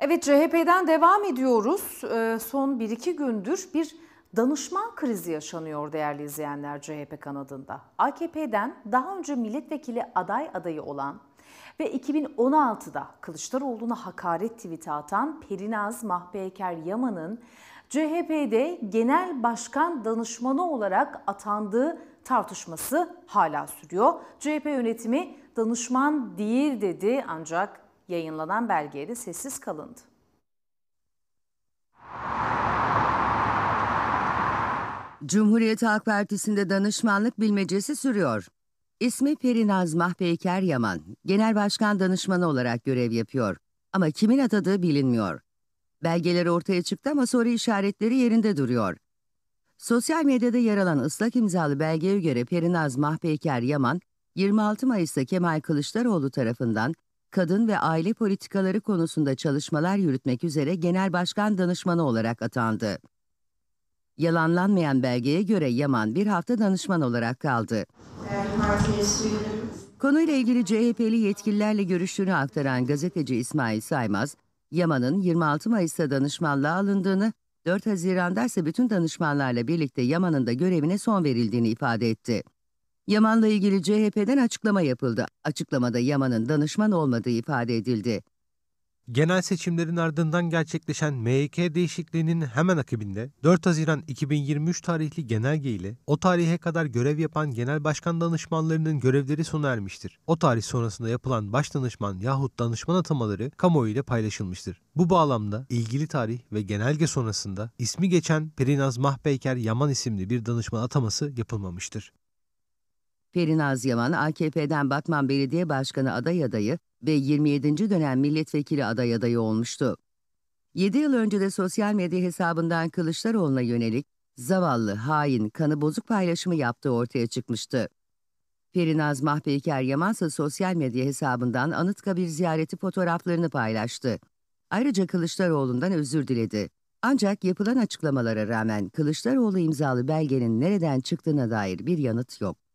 Evet CHP'den devam ediyoruz. Ee, son 1-2 gündür bir danışman krizi yaşanıyor değerli izleyenler CHP kanadında. AKP'den daha önce milletvekili aday adayı olan ve 2016'da Kılıçdaroğlu'na hakaret tweet'i atan Perinaz Mahpeyker Yaman'ın CHP'de genel başkan danışmanı olarak atandığı tartışması hala sürüyor. CHP yönetimi danışman değil dedi ancak Yayınlanan belgeye de sessiz kalındı. Cumhuriyet Halk Partisi'nde danışmanlık bilmecesi sürüyor. İsmi Perinaz Mahpeyker Yaman, Genel Başkan Danışmanı olarak görev yapıyor. Ama kimin atadığı bilinmiyor. Belgeler ortaya çıktı ama soru işaretleri yerinde duruyor. Sosyal medyada yer alan ıslak imzalı belgeye göre Perinaz Mahpeyker Yaman, 26 Mayıs'ta Kemal Kılıçdaroğlu tarafından kadın ve aile politikaları konusunda çalışmalar yürütmek üzere genel başkan danışmanı olarak atandı. Yalanlanmayan belgeye göre Yaman bir hafta danışman olarak kaldı. Konuyla ilgili CHP'li yetkililerle görüştüğünü aktaran gazeteci İsmail Saymaz, Yaman'ın 26 Mayıs'ta danışmanlığa alındığını, 4 Haziran'da ise bütün danışmanlarla birlikte Yaman'ın da görevine son verildiğini ifade etti. Yaman'la ilgili CHP'den açıklama yapıldı. Açıklamada Yaman'ın danışman olmadığı ifade edildi. Genel seçimlerin ardından gerçekleşen MYK değişikliğinin hemen akibinde 4 Haziran 2023 tarihli genelge ile o tarihe kadar görev yapan genel başkan danışmanlarının görevleri sona ermiştir. O tarih sonrasında yapılan baş danışman yahut danışman atamaları kamuoyu ile paylaşılmıştır. Bu bağlamda ilgili tarih ve genelge sonrasında ismi geçen Perinaz Mahbeyker Yaman isimli bir danışman ataması yapılmamıştır. Perinaz Yaman, AKP'den Batman Belediye Başkanı aday adayı ve 27. dönem milletvekili aday adayı olmuştu. 7 yıl önce de sosyal medya hesabından Kılıçdaroğlu'na yönelik zavallı, hain, kanı bozuk paylaşımı yaptığı ortaya çıkmıştı. Perinaz Mahpeyker Yaman ise sosyal medya hesabından Anıtkabir ziyareti fotoğraflarını paylaştı. Ayrıca Kılıçdaroğlu'ndan özür diledi. Ancak yapılan açıklamalara rağmen Kılıçdaroğlu imzalı belgenin nereden çıktığına dair bir yanıt yok.